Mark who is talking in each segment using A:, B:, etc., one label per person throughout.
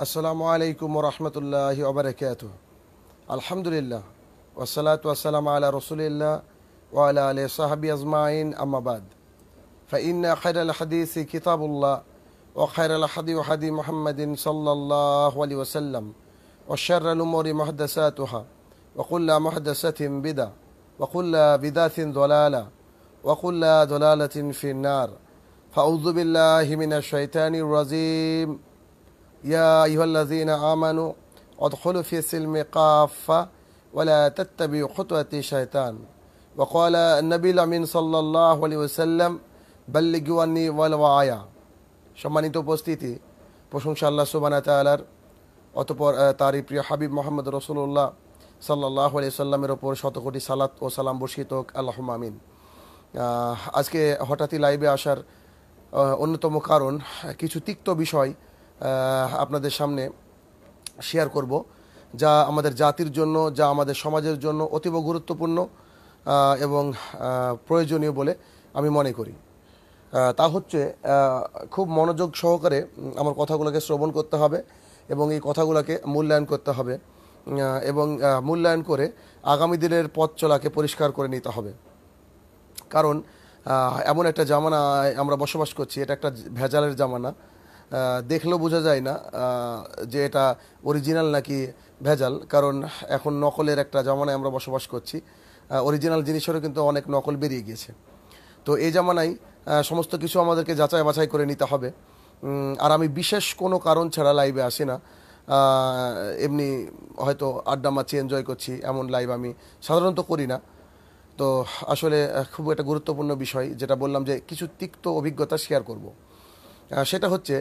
A: السلام عليكم ورحمة الله وبركاته الحمد لله والصلاة والسلام على رسول الله وعلى آله صحبه أجمعين أما بعد فإن خير الحديث كتاب الله وخير الحديث حديث محمد صلى الله عليه وسلم وشر الأمور محدثاتها وكل محدثة بدعة وكل بدعة ضلالة وكل ضلالة في النار فأعوذ بالله من الشيطان الرجيم সম্মানিত উপস্থিতি প্রশংসা আল্লাহ সুবানা তালার অতপর তারই প্রিয় হাবিব মোহাম্মদ রসুল্লাহ সাল্লাহ আলি সাল্লামের ওপর শতকোটি সালাত ও সালাম বর্ষিত আল্লাহ আমিন আজকে হঠাৎই লাইভে আসার অন্যতম কারণ কিছু তিক্ত বিষয় আপনাদের সামনে শেয়ার করব যা আমাদের জাতির জন্য যা আমাদের সমাজের জন্য অতীব গুরুত্বপূর্ণ এবং প্রয়োজনীয় বলে আমি মনে করি তা হচ্ছে খুব মনোযোগ সহকারে আমার কথাগুলোকে শ্রবণ করতে হবে এবং এই কথাগুলোকে মূল্যায়ন করতে হবে এবং মূল্যায়ন করে আগামী দিনের পথ চলাকে পরিষ্কার করে নিতে হবে কারণ এমন একটা জামানা আমরা বসবাস করছি এটা একটা ভেজালের জামানা দেখলেও বোঝা যায় না যে এটা অরিজিনাল নাকি ভেজাল কারণ এখন নকলের একটা জামানায় আমরা বসবাস করছি অরিজিনাল জিনিসেরও কিন্তু অনেক নকল বেরিয়ে গিয়েছে তো এই জামানায় সমস্ত কিছু আমাদেরকে যাচাই বাছাই করে নিতে হবে আর আমি বিশেষ কোনো কারণ ছাড়া লাইভে আসি না এমনি হয়তো আড্ডা মাছি এনজয় করছি এমন লাইভ আমি সাধারণত করি না তো আসলে খুব একটা গুরুত্বপূর্ণ বিষয় যেটা বললাম যে কিছু তিক্ত অভিজ্ঞতা শেয়ার করবো সেটা হচ্ছে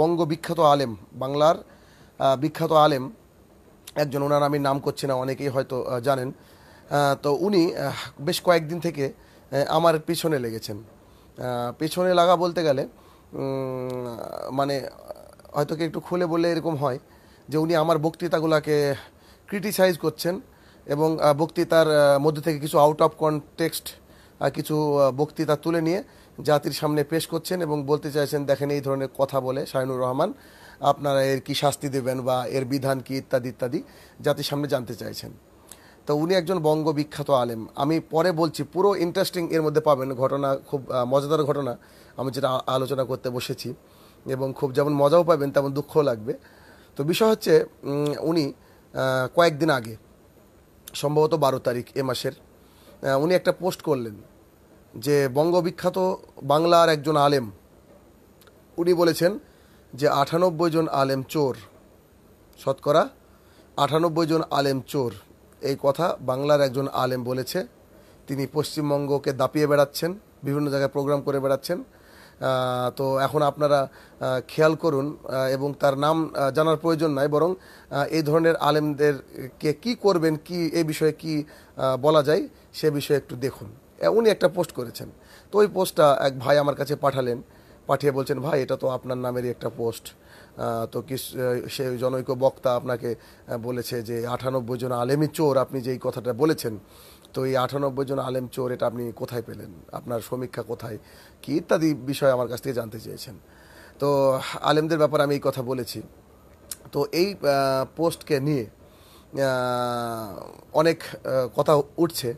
A: বঙ্গ বিখ্যাত আলেম বাংলার বিখ্যাত আলেম একজন ওনার আমি নাম করছি না অনেকেই হয়তো জানেন তো উনি বেশ কয়েকদিন থেকে আমার পিছনে লেগেছেন পেছনে লাগা বলতে গেলে মানে হয়তো কি একটু খুলে বললে এরকম হয় যে উনি আমার বক্তৃতাগুলোকে ক্রিটিসাইজ করছেন এবং বক্তৃতার মধ্যে থেকে কিছু আউট অফ কনটেক্সট কিছু বক্তৃতা তুলে নিয়ে জাতির সামনে পেশ করছেন এবং বলতে চাইছেন দেখেন এই ধরনের কথা বলে শাহিনুর রহমান আপনারা এর কি শাস্তি দেবেন বা এর বিধান কি ইত্যাদি ইত্যাদি জাতির সামনে জানতে চাইছেন তো উনি একজন বঙ্গ বিখ্যাত আলেম আমি পরে বলছি পুরো ইন্টারেস্টিং এর মধ্যে পাবেন ঘটনা খুব মজাদার ঘটনা আমি যেটা আলোচনা করতে বসেছি এবং খুব যেমন মজাও পাবেন তেমন দুঃখও লাগবে তো বিষয় হচ্ছে উনি কয়েকদিন আগে সম্ভবত বারো তারিখ এ মাসের উনি একটা পোস্ট করলেন যে বঙ্গবিখ্যাত বাংলার একজন আলেম উনি বলেছেন যে আটানব্বই জন আলেম চোর শতকরা আটানব্বই জন আলেম চোর এই কথা বাংলার একজন আলেম বলেছে তিনি পশ্চিমবঙ্গকে দাপিয়ে বেড়াচ্ছেন বিভিন্ন জায়গায় প্রোগ্রাম করে বেড়াচ্ছেন তো এখন আপনারা খেয়াল করুন এবং তার নাম জানার প্রয়োজন নাই বরং এই ধরনের আলেমদেরকে কি করবেন কি এ বিষয়ে কি বলা যায় সে বিষয়ে একটু দেখুন উনি একটা পোস্ট করেছেন তো ওই পোস্টটা এক ভাই আমার কাছে পাঠালেন পাঠিয়ে বলছেন ভাই এটা তো আপনার নামেরই একটা পোস্ট তো কি সে জনৈক বক্তা আপনাকে বলেছে যে আটানব্বই জন আলেমি চোর আপনি যে এই কথাটা বলেছেন তো এই আটানব্বই জন আলেম চোর এটা আপনি কোথায় পেলেন আপনার সমীক্ষা কোথায় কি ইত্যাদি বিষয় আমার কাছ থেকে জানতে চেয়েছেন তো আলেমদের ব্যাপারে আমি এই কথা বলেছি তো এই পোস্টকে নিয়ে অনেক কথা উঠছে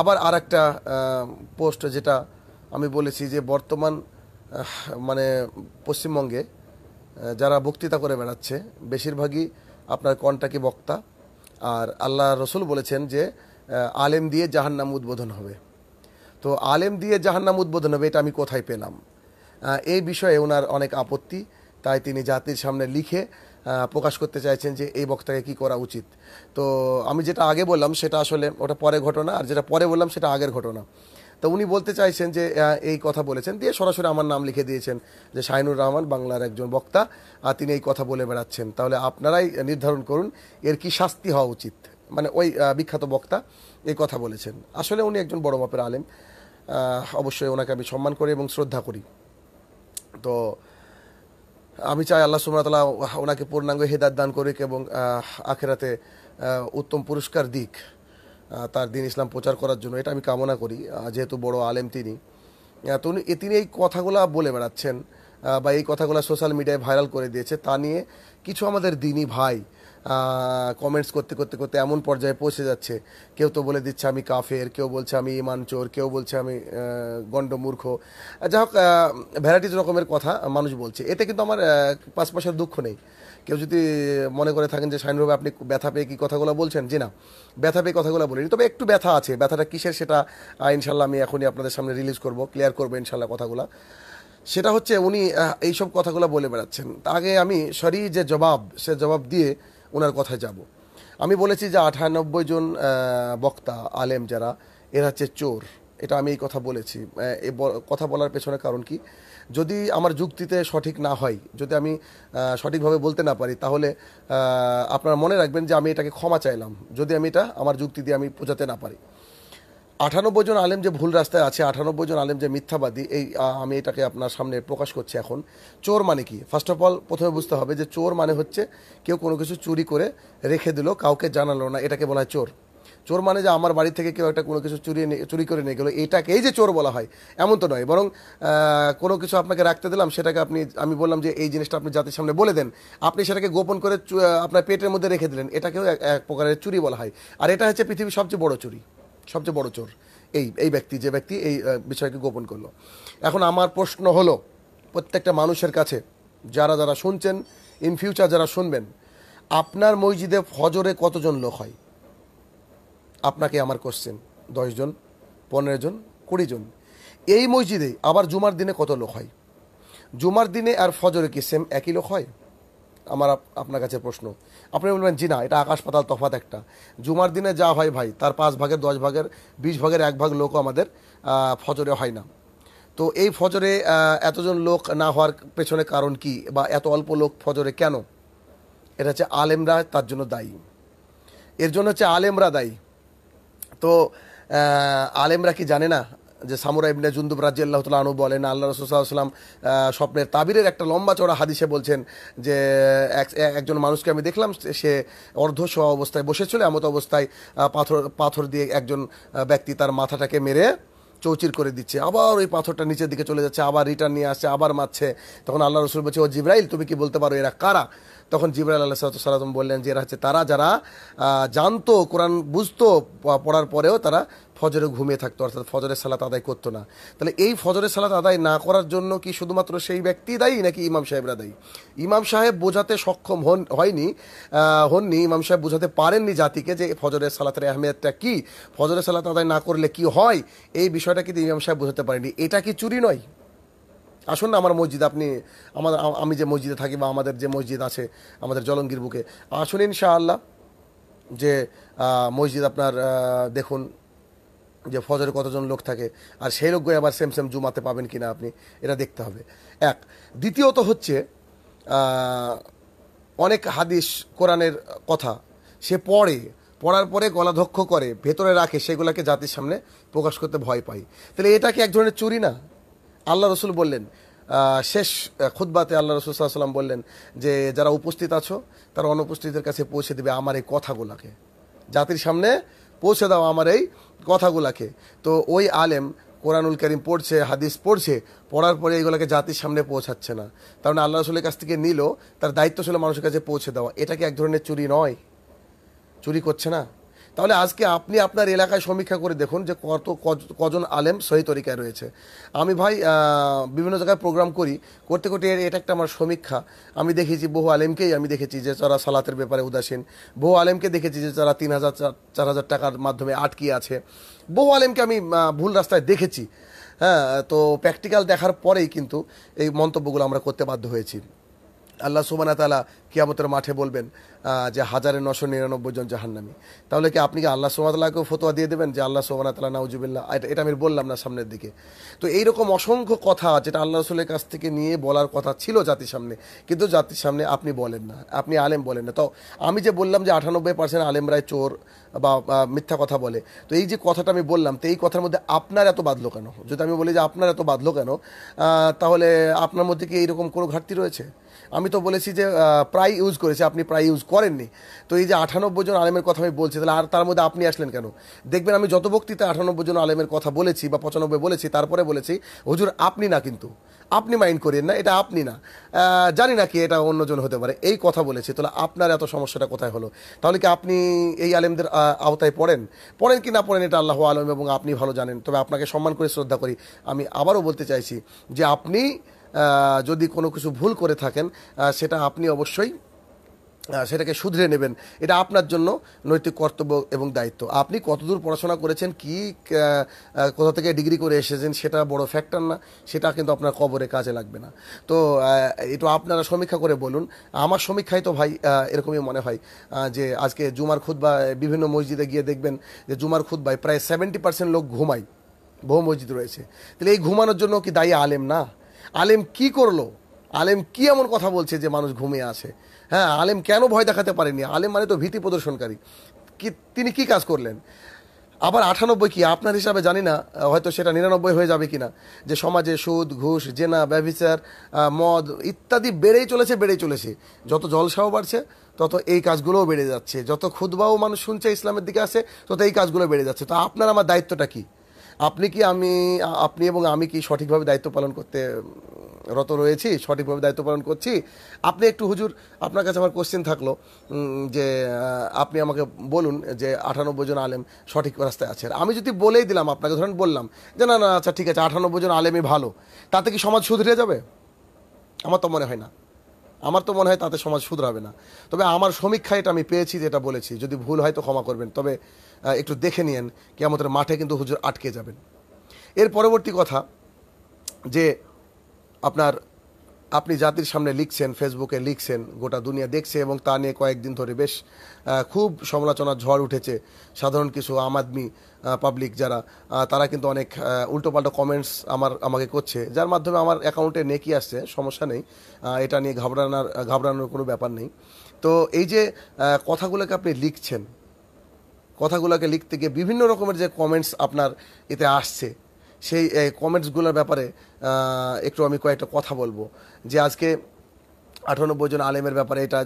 A: আবার আর একটা পোস্ট যেটা আমি বলেছি যে বর্তমান মানে পশ্চিমবঙ্গে যারা বক্তৃতা করে বেড়াচ্ছে বেশিরভাগই আপনার কন্টাকি বক্তা আর আল্লাহ রসুল বলেছেন যে আলেম দিয়ে জাহান্নাম উদ্বোধন হবে তো আলেম দিয়ে জাহান্নাম উদ্বোধন হবে এটা আমি কোথায় পেলাম এই বিষয়ে ওনার অনেক আপত্তি তাই তিনি জাতির সামনে লিখে প্রকাশ করতে চাইছেন যে এই বক্তাকে কি করা উচিত তো আমি যেটা আগে বললাম সেটা আসলে ওটা পরে ঘটনা আর যেটা পরে বললাম সেটা আগের ঘটনা তো উনি বলতে চাইছেন যে এই কথা বলেছেন দিয়ে সরাসরি আমার নাম লিখে দিয়েছেন যে শাহিনুর রহমান বাংলার একজন বক্তা আর তিনি এই কথা বলে বেড়াচ্ছেন তাহলে আপনারাই নির্ধারণ করুন এর কি শাস্তি হওয়া উচিত মানে ওই বিখ্যাত বক্তা এই কথা বলেছেন আসলে উনি একজন বড় মাপের আলেম অবশ্যই ওনাকে আমি সম্মান করি এবং শ্রদ্ধা করি তো আমি চাই আল্লাহ সুমতলা ওনাকে পূর্ণাঙ্গ হেদার দান করুক এবং আখেরাতে উত্তম পুরস্কার দিক তার দিন ইসলাম প্রচার করার জন্য এটা আমি কামনা করি যেহেতু বড় আলেম তিনি তিনি এই কথাগুলো বলে বেড়াচ্ছেন বা এই কথাগুলো সোশ্যাল মিডিয়ায় ভাইরাল করে দিয়েছে তা নিয়ে কিছু আমাদের দিনই ভাই কমেন্টস করতে করতে করতে এমন পর্যায়ে পৌঁছে যাচ্ছে কেউ তো বলে দিচ্ছে আমি কাফের কেউ বলছে আমি ইমান চোর কেউ বলছে আমি গণ্ডমূর্খ যাই হোক ভ্যারাইটিস রকমের কথা মানুষ বলছে এতে কিন্তু আমার পাশপাশের দুঃখ নেই কেউ যদি মনে করে থাকেন যে সাইনভাবে আপনি ব্যথা পেয়ে কি কথাগুলো বলছেন যে না ব্যথা পেয়ে কথাগুলো বলিনি তবে একটু ব্যথা আছে ব্যথাটা কিসের সেটা ইনশাল্লাহ আমি এখনই আপনাদের সামনে রিলিজ করব ক্লিয়ার করবো ইনশাল্লাহ কথাগুলো সেটা হচ্ছে উনি এইসব কথাগুলো বলে বেড়াচ্ছেন আগে আমি সরি যে জবাব সে জবাব দিয়ে ওনার কথায় যাব আমি বলেছি যে আটানব্বই জন বক্তা আলেম যারা এরা হচ্ছে চোর এটা আমি এই কথা বলেছি এ কথা বলার পেছনে কারণ কি যদি আমার যুক্তিতে সঠিক না হয় যদি আমি সঠিকভাবে বলতে না পারি তাহলে আপনারা মনে রাখবেন যে আমি এটাকে ক্ষমা চাইলাম যদি আমি এটা আমার যুক্তি দিয়ে আমি বোঝাতে না পারি আটানব্বই জন আলেম যে ভুল রাস্তায় আছে আটানব্বই জন আলেম যে মিথ্যাবাদী এই আমি এটাকে আপনার সামনে প্রকাশ করছি এখন চোর মানে কি ফার্স্ট অফ অল প্রথমে বুঝতে হবে যে চোর মানে হচ্ছে কেউ কোনো কিছু চুরি করে রেখে দিল কাউকে জানালো না এটাকে বলা হয় চোর চোর মানে যে আমার বাড়ি থেকে কেউ একটা কোনো কিছু চুরি চুরি করে নিয়ে গেলো এটাকে এই যে চোর বলা হয় এমন তো নয় বরং কোনো কিছু আপনাকে রাখতে দিলাম সেটাকে আপনি আমি বললাম যে এই জিনিসটা আপনি জাতির সামনে বলে দেন আপনি সেটাকে গোপন করে আপনার পেটের মধ্যে রেখে দিলেন এটাকেও এক প্রকারের চুরি বলা হয় আর এটা হচ্ছে পৃথিবীর সবচেয়ে বড় চুরি সবচেয়ে বড় চোর এই এই ব্যক্তি যে ব্যক্তি এই বিষয়কে গোপন করলো এখন আমার প্রশ্ন হলো প্রত্যেকটা মানুষের কাছে যারা যারা শুনছেন ইন ফিউচার যারা শুনবেন আপনার মসজিদে ফজরে কতজন লোক হয় আপনাকে আমার কোশ্চেন দশজন পনেরো জন কুড়ি জন এই মসজিদে আবার জুমার দিনে কত লোক হয় জুমার দিনে আর ফজরে কি সেম একই লোক হয় আমার আপনার কাছে প্রশ্ন আপনি বলবেন জি না এটা আকাশ পাতাল তফাত একটা জুমার দিনে যা হয় ভাই তার পাঁচ ভাগের দশ ভাগের বিশ ভাগের এক ভাগ লোকও আমাদের ফজরে হয় না তো এই ফজরে এতজন লোক না হওয়ার পেছনে কারণ কি বা এত অল্প লোক ফজরে কেন এটা হচ্ছে আলেমরা তার জন্য দায়ী এর জন্য হচ্ছে আলেমরা দায়ী তো আলেমরা কি জানে না যে সামুরা ইবনে জুন্দুব রাজি আল্লাহ আনু বলেন আল্লাহ রসুল্লাহাম স্বপ্নের তাবিরের একটা লম্বা চড়া হাদিসে বলছেন যে একজন মানুষকে আমি দেখলাম সে অর্ধ অবস্থায় বসেছিল এমত অবস্থায় পাথর পাথর দিয়ে একজন ব্যক্তি তার মাথাটাকে মেরে চৌচির করে দিচ্ছে আবার ওই পাথরটা নিচের দিকে চলে যাচ্ছে আবার রিটার্ন নিয়ে আসছে আবার মারছে তখন আল্লাহ রসুল বলছে ও জিব্রাইল তুমি কি বলতে পারো এরা কারা তখন জিব্রাইল আল্লাহ সালাম বললেন যে এরা হচ্ছে তারা যারা জানতো কোরআন বুঝতো পড়ার পরেও তারা ফজরে ঘুমিয়ে থাকতো অর্থাৎ ফজরের সালাত আদায় করতো না তাহলে এই ফজরের সালাত আদায় না করার জন্য কি শুধুমাত্র সেই ব্যক্তি দায়ী নাকি ইমাম সাহেবরা দায়ী ইমাম সাহেব বোঝাতে সক্ষম হন হয়নি হননি ইমাম সাহেব বোঝাতে পারেননি জাতিকে যে ফজরের সালাতের আহমেদটা কি ফজরের সালাত আদায় না করলে কি হয় এই বিষয়টা কিন্তু ইমাম সাহেব বোঝাতে পারেনি এটা কি চুরি নয় আসুন না আমার মসজিদ আপনি আমার আমি যে মসজিদে থাকি বা আমাদের যে মসজিদ আছে আমাদের জলঙ্গির বুকে আসুন ইনশাআল্লাহ যে মসজিদ আপনার দেখুন যে ফজরে কতজন লোক থাকে আর সেই লোকগুলো আবার সেম সেম জুমাতে পাবেন কিনা আপনি এটা দেখতে হবে এক দ্বিতীয়ত হচ্ছে অনেক হাদিস কোরআনের কথা সে পড়ে পড়ার পরে গলাধক্ষ করে ভেতরে রাখে সেগুলোকে জাতির সামনে প্রকাশ করতে ভয় পাই তাহলে এটাকে এক ধরনের চুরি না আল্লাহ রসুল বললেন শেষ খুদ্বাতে আল্লাহ রসুল সাল্লাম বললেন যে যারা উপস্থিত আছো তারা অনুপস্থিতের কাছে পৌঁছে দেবে আমার এই কথাগুলোকে জাতির সামনে পৌঁছে দাও আমার এই কথাগুলাকে তো ওই আলেম কোরআনুল করিম পড়ছে হাদিস পড়ছে পড়ার পরে এইগুলোকে জাতির সামনে পৌঁছাচ্ছে না তার মানে আল্লাহ রসুলের কাছ থেকে নিল তার দায়িত্ব ছিল মানুষের কাছে পৌঁছে দেওয়া এটা কি এক ধরনের চুরি নয় চুরি করছে না তাহলে আজকে আপনি আপনার এলাকায় সমীক্ষা করে দেখুন যে কত কজন আলেম সহি তরিকায় রয়েছে আমি ভাই বিভিন্ন জায়গায় প্রোগ্রাম করি করতে করতে এটা একটা আমার সমীক্ষা আমি দেখেছি বহু আলেমকেই আমি দেখেছি যে তারা সালাতের ব্যাপারে উদাসীন বহু আলেমকে দেখেছি যে তারা তিন হাজার চার হাজার টাকার মাধ্যমে আটকে আছে বহু আলেমকে আমি ভুল রাস্তায় দেখেছি হ্যাঁ তো প্র্যাকটিক্যাল দেখার পরেই কিন্তু এই মন্তব্যগুলো আমরা করতে বাধ্য হয়েছি আল্লাহ সুবানা তালা কিয়ামতের মাঠে বলবেন যে হাজারে নশো নিরানব্বই জন জাহান্নামি তাহলে কি আপনি কি আল্লাহ সোমাতালাকেও ফতোয়া দিয়ে দেবেন যে আল্লাহ সোমানা তালা নাউজুবিল্লা এটা আমি বললাম না সামনের দিকে তো এইরকম অসংখ্য কথা যেটা আল্লাহ রসুলের কাছ থেকে নিয়ে বলার কথা ছিল জাতির সামনে কিন্তু জাতির সামনে আপনি বলেন না আপনি আলেম বলেন না তো আমি যে বললাম যে আটানব্বই পার্সেন্ট রায় চোর বা মিথ্যা কথা বলে তো এই যে কথাটা আমি বললাম তো এই কথার মধ্যে আপনার এত বাদলো কেন যদি আমি বলি যে আপনার এত বাদলো কেন তাহলে আপনার মধ্যে কি এইরকম কোনো ঘাটতি রয়েছে আমি তো বলেছি যে প্রায় ইউজ করেছে আপনি প্রায় ইউজ করেননি তো এই যে আটানব্বই জন আলেমের কথা আমি বলছি তাহলে আর তার মধ্যে আপনি আসলেন কেন দেখবেন আমি যত বক্তৃতা আটানব্বই জন আলেমের কথা বলেছি বা পঁচানব্বই বলেছি তারপরে বলেছি হুজুর আপনি না কিন্তু আপনি মাইন্ড করেন না এটা আপনি না জানি না কি এটা অন্যজন হতে পারে এই কথা বলেছি তাহলে আপনার এত সমস্যাটা কোথায় হলো তাহলে কি আপনি এই আলেমদের আওতায় পড়েন পড়েন কি না পড়েন এটা আল্লাহ আলম এবং আপনি ভালো জানেন তবে আপনাকে সম্মান করে শ্রদ্ধা করি আমি আবারও বলতে চাইছি যে আপনি যদি কোনো কিছু ভুল করে থাকেন সেটা আপনি অবশ্যই সেটাকে শুধরে নেবেন এটা আপনার জন্য নৈতিক কর্তব্য এবং দায়িত্ব আপনি কতদূর পড়াশোনা করেছেন কি কোথা থেকে ডিগ্রি করে এসেছেন সেটা বড় ফ্যাক্টর না সেটা কিন্তু আপনার কবরে কাজে লাগবে না তো এটা আপনারা সমীক্ষা করে বলুন আমার সমীক্ষায় তো ভাই এরকমই মনে হয় যে আজকে জুমার বা বিভিন্ন মসজিদে গিয়ে দেখবেন যে জুমার বাই প্রায় সেভেন্টি পার্সেন্ট লোক ঘুমায় বহু মসজিদ রয়েছে তাহলে এই ঘুমানোর জন্য কি দায়ী আলেম না আলেম কি করলো আলেম কি এমন কথা বলছে যে মানুষ ঘুমিয়ে আসে হ্যাঁ আলেম কেন ভয় দেখাতে পারেনি আলেম মানে তো ভীতি প্রদর্শনকারী কি তিনি কি কাজ করলেন আবার আটানব্বই কি আপনার হিসাবে জানি না হয়তো সেটা নিরানব্বই হয়ে যাবে কিনা যে সমাজে সুদ ঘুষ জেনা ব্যভিচার মদ ইত্যাদি বেড়েই চলেছে বেড়েই চলেছে যত জলসাও বাড়ছে তত এই কাজগুলোও বেড়ে যাচ্ছে যত খুদবাও মানুষ শুনছে ইসলামের দিকে আসে তত এই কাজগুলো বেড়ে যাচ্ছে তো আপনার আমার দায়িত্বটা কী আপনি কি আমি আপনি এবং আমি কি সঠিকভাবে দায়িত্ব পালন করতে রত রয়েছি সঠিকভাবে দায়িত্ব পালন করছি আপনি একটু হুজুর আপনার কাছে আমার কোশ্চেন থাকলো যে আপনি আমাকে বলুন যে আঠানব্বই জন আলেম সঠিক রাস্তায় আছে আমি যদি বলেই দিলাম আপনাকে ধরেন বললাম যে না না আচ্ছা ঠিক আছে আঠানব্বই জন আলেমই ভালো তাতে কি সমাজ শুধরে যাবে আমার তো মনে হয় না আমার তো মনে হয় তাতে সমাজ সুধরাবে না তবে আমার সমীক্ষায় এটা আমি পেয়েছি যেটা বলেছি যদি ভুল হয় তো ক্ষমা করবেন তবে একটু দেখে নিয়েন আমাদের মাঠে কিন্তু হুজুর আটকে যাবেন এর পরবর্তী কথা যে আপনার আপনি জাতির সামনে লিখছেন ফেসবুকে লিখছেন গোটা দুনিয়া দেখছে এবং তা নিয়ে কয়েকদিন ধরে বেশ খুব সমালোচনার ঝড় উঠেছে সাধারণ কিছু আম আদমি পাবলিক যারা তারা কিন্তু অনেক উল্টোপাল্টো কমেন্টস আমার আমাকে করছে যার মাধ্যমে আমার অ্যাকাউন্টে নেকি আসছে সমস্যা নেই এটা নিয়ে ঘাবড়ানোর ঘাবড়ানোর কোনো ব্যাপার নেই তো এই যে কথাগুলোকে আপনি লিখছেন কথাগুলোকে লিখতে গিয়ে বিভিন্ন রকমের যে কমেন্টস আপনার এতে আসছে সেই কমেন্টসগুলোর ব্যাপারে একটু আমি কয়েকটা কথা বলবো যে আজকে আটানব্বই জন আলেমের ব্যাপারে এটা